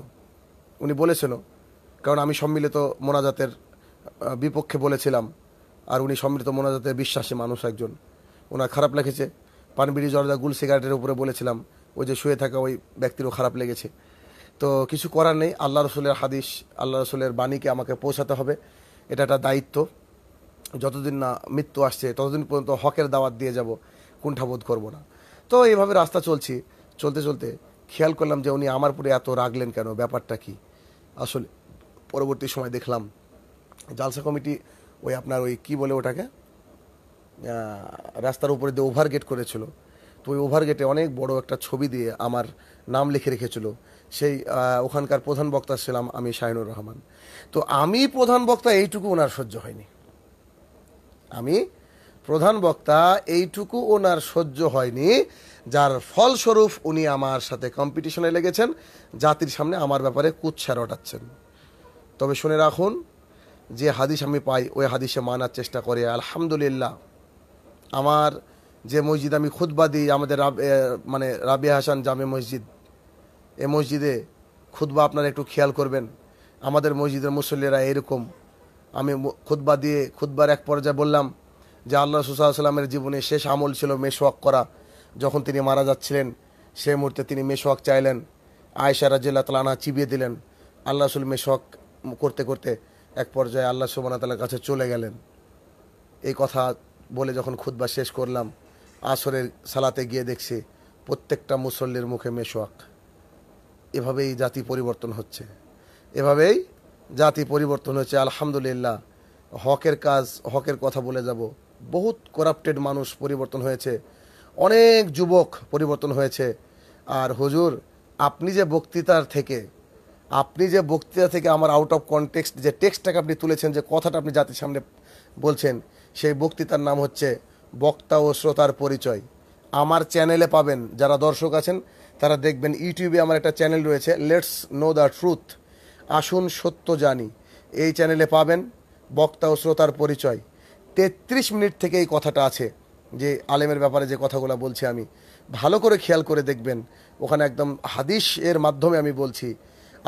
A: উনি বলেছেন কারণ আমি সম্মিলিত মোনাজাতের বিপক্ষে বলেছিলাম আর উনি সম্মিলিত মোনাজাতের বিশ্বাসী মানুষ একজন ওনার খারাপ লেগেছে পানবিড়ি জর্দা গুল সিগারেটের উপরে বলেছিলাম ওই যে শুয়ে থাকা ওই ব্যক্তিরও খারাপ লেগেছে তো কিছু করার নেই আল্লাহ রসুলের হাদিস আল্লাহ রসুলের বাণীকে আমাকে পৌঁছাতে হবে এটা একটা দায়িত্ব যতদিন না মৃত্যু আসছে ততদিন পর্যন্ত হকের দাওয়াত দিয়ে যাব কুণ্ঠাবোধ করব না তো এইভাবে রাস্তা চলছি চলতে চলতে খেয়াল করলাম যে উনি আমার উপরে এত রাগলেন কেন ব্যাপারটা কী আসলে পরবর্তী সময় দেখলাম জালসা কমিটি ওই আপনার ওই কি বলে ওটাকে রাস্তার উপরে দিয়ে ওভারগেট করেছিল তো ওই ওভারগেটে অনেক বড় একটা ছবি দিয়ে আমার নাম লিখে রেখেছিল সেই ওখানকার প্রধান বক্তা ছিলাম আমি শাহিনুর রহমান তো আমি প্রধান বক্তা এইটুকু ওনার সহ্য হয়নি আমি প্রধান বক্তা এইটুকু ওনার সহ্য হয়নি যার ফলস্বরূপ উনি আমার সাথে কম্পিটিশনে লেগেছেন জাতির সামনে আমার ব্যাপারে কুচ্ছা রটাচ্ছেন তবে শুনে রাখুন যে হাদিস আমি পাই ওই হাদিসে মানার চেষ্টা করে আলহামদুলিল্লাহ আমার যে মসজিদ আমি খুদবা দিই আমাদের মানে রাবিয়া হাসান জামে মসজিদ এ মসজিদে খুদবা আপনারা একটু খেয়াল করবেন আমাদের মসজিদের মুসল্লিরা এরকম আমি খুদবা দিয়ে খুদবার এক পর্যায়ে বললাম যে আল্লাহ সুসাল্লামের জীবনে শেষ আমল ছিল মেশওয়াক করা যখন তিনি মারা যাচ্ছিলেন সে মুহূর্তে তিনি মেশওয়াক চাইলেন আয়সা রাজিল্লা তালানা চিবিয়ে দিলেন আল্লাহ রসুল মেশোয়াক করতে করতে এক পর্যায়ে আল্লাহ সুবানা তালার কাছে চলে গেলেন এই কথা বলে যখন খুদ্া শেষ করলাম আসরের সালাতে গিয়ে দেখছি প্রত্যেকটা মুসল্লির মুখে মেশোয়াক এভাবেই জাতি পরিবর্তন হচ্ছে এভাবেই জাতি পরিবর্তন হচ্ছে আলহামদুলিল্লাহ হকের কাজ হকের কথা বলে যাব বহুত করাপ্টেড মানুষ পরিবর্তন হয়েছে অনেক যুবক পরিবর্তন হয়েছে আর হুজুর আপনি যে বক্তৃতার থেকে আপনি যে বক্তৃতা থেকে আমার আউট অফ কনটেক্সট যে টেক্সটটাকে আপনি তুলেছেন যে কথাটা আপনি জাতির সামনে বলছেন সেই বক্তৃতার নাম হচ্ছে বক্তা ও শ্রোতার পরিচয় আমার চ্যানেলে পাবেন যারা দর্শক আছেন তারা দেখবেন ইউটিউবে আমার একটা চ্যানেল রয়েছে লেটস নো দ্য ট্রুথ আসুন সত্য জানি এই চ্যানেলে পাবেন বক্তা ও শ্রোতার পরিচয় তেত্রিশ মিনিট থেকে এই কথাটা আছে যে আলেমের ব্যাপারে যে কথাগুলো বলছি আমি ভালো করে খেয়াল করে দেখবেন ওখানে একদম হাদিস এর মাধ্যমে আমি বলছি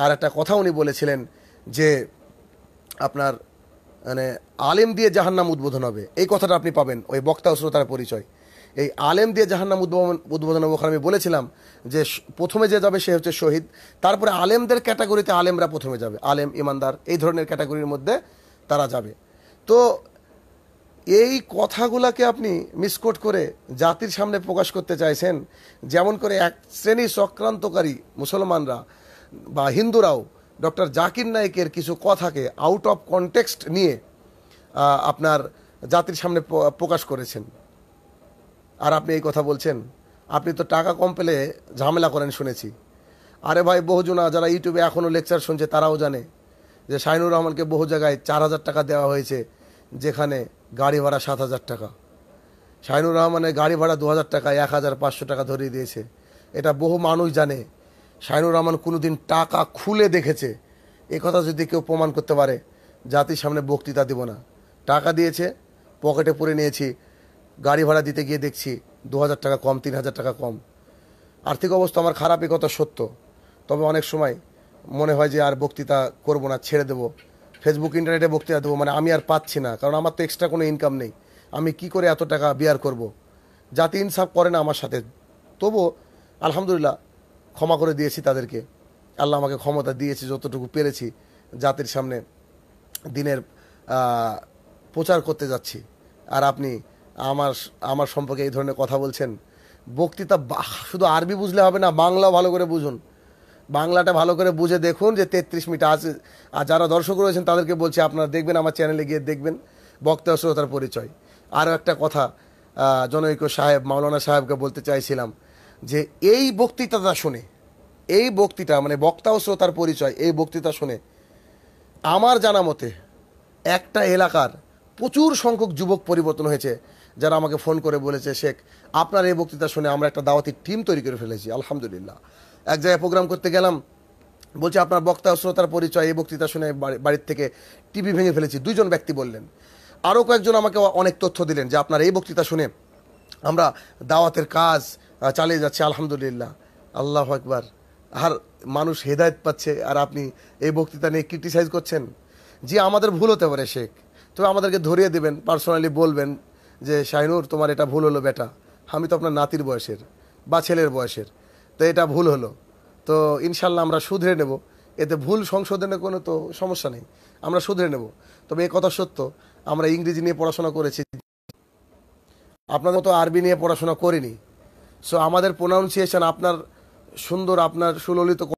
A: আর একটা কথা উনি বলেছিলেন যে আপনার মানে আলেম দিয়ে জাহান্নাম উদ্বোধন হবে এই কথাটা আপনি পাবেন ওই বক্তা শ্রোতার পরিচয় এই আলেম দিয়ে জাহান্নাম উদ্বোধন উদ্বোধন হবে ওখানে আমি বলেছিলাম যে প্রথমে যে যাবে সে হচ্ছে শহীদ তারপরে আলেমদের ক্যাটাগরিতে আলেমরা প্রথমে যাবে আলেম ইমানদার এই ধরনের ক্যাটাগরির মধ্যে তারা যাবে তো এই কথাগুলাকে আপনি মিসকোট করে জাতির সামনে প্রকাশ করতে চাইছেন যেমন করে এক শ্রেণী চক্রান্তকারী মুসলমানরা বা হিন্দুরাও ডক্টর জাকির নায়েকের কিছু কথাকে আউট অফ কনটেক্সট নিয়ে আপনার জাতির সামনে প্রকাশ করেছেন আর আপনি এই কথা বলছেন আপনি তো টাকা কম পেলে ঝামেলা করেন শুনেছি আরে ভাই বহুজনা যারা ইউটিউবে এখনও লেকচার শুনছে তারাও জানে যে শাহিনুর রহমানকে বহু জায়গায় চার হাজার টাকা দেওয়া হয়েছে যেখানে গাড়ি ভাড়া সাত হাজার টাকা শাহিনুর রহমানের গাড়ি ভাড়া দু হাজার টাকা এক হাজার পাঁচশো টাকা ধরিয়ে দিয়েছে এটা বহু মানুষ জানে শাহিনুর রহমান কোনো দিন টাকা খুলে দেখেছে কথা যদি কেউ প্রমাণ করতে পারে জাতির সামনে বক্তৃতা দেবো না টাকা দিয়েছে পকেটে পুরে নিয়েছি গাড়ি ভাড়া দিতে গিয়ে দেখছি দু হাজার টাকা কম তিন হাজার টাকা কম আর্থিক অবস্থা আমার খারাপই কথা সত্য তবে অনেক সময় মনে হয় যে আর বক্তৃতা করব না ছেড়ে দেবো ফেসবুক ইন্টারনেটে বক্তৃতা দেবো মানে আমি আর পাচ্ছি না কারণ আমার তো এক্সট্রা কোনো ইনকাম নেই আমি কি করে এত টাকা বিয়ার করব। জাতি ইনসাফ করে না আমার সাথে তবু আলহামদুলিল্লাহ ক্ষমা করে দিয়েছি তাদেরকে আল্লাহ আমাকে ক্ষমতা দিয়েছে যতটুকু পেরেছি জাতির সামনে দিনের প্রচার করতে যাচ্ছি আর আপনি আমার আমার সম্পর্কে এই ধরনের কথা বলছেন বক্তৃতা শুধু আরবি বুঝলে হবে না বাংলাও ভালো করে বুঝুন বাংলাটা ভালো করে বুঝে দেখুন যে তেত্রিশ মিনিট আছে আর যারা দর্শক রয়েছেন তাদেরকে বলছি আপনারা দেখবেন আমার চ্যানেলে গিয়ে দেখবেন বক্তা শ্রোতার পরিচয় আরও একটা কথা জনৈক সাহেব মাওলানা সাহেবকে বলতে চাইছিলাম যে এই বক্তৃতাটা শুনে এই বক্তৃতা মানে বক্তা ও শ্রোতার পরিচয় এই বক্তৃতা শুনে আমার জানা মতে একটা এলাকার প্রচুর সংখ্যক যুবক পরিবর্তন হয়েছে যারা আমাকে ফোন করে বলেছে শেখ আপনার এই বক্তৃতা শুনে আমরা একটা দাওয়াতির টিম তৈরি করে ফেলেছি আলহামদুলিল্লাহ এক জায়গায় প্রোগ্রাম করতে গেলাম বলছে আপনার বক্তা শ্রোতার পরিচয় এই বক্তৃতা শুনে বাড়ির থেকে টিভি ভেঙে ফেলেছি দুইজন ব্যক্তি বললেন আরও কয়েকজন আমাকে অনেক তথ্য দিলেন যে আপনার এই বক্তৃতা শুনে আমরা দাওয়াতের কাজ চালিয়ে যাচ্ছি আলহামদুলিল্লাহ আল্লাহ একবার আর মানুষ হেদায়ত পাচ্ছে আর আপনি এই বক্তৃতা নিয়ে ক্রিটিসাইজ করছেন যে আমাদের ভুল হতে পারে শেখ তবে আমাদেরকে ধরিয়ে দেবেন পার্সোনালি বলবেন যে শাহিনুর তোমার এটা ভুল হলো বেটা আমি তো আপনার নাতির বয়সের বা ছেলের বয়সের তো এটা ভুল হলো তো ইনশাল্লাহ আমরা শুধরে নেব এতে ভুল সংশোধনে কোনো তো সমস্যা নেই আমরা শুধরে নেব তবে এ কথা সত্য আমরা ইংরেজি নিয়ে পড়াশোনা করেছি আপনার মতো আরবি নিয়ে পড়াশোনা করিনি সো আমাদের প্রোনাউন্সিয়েশন আপনার সুন্দর আপনার সুললিত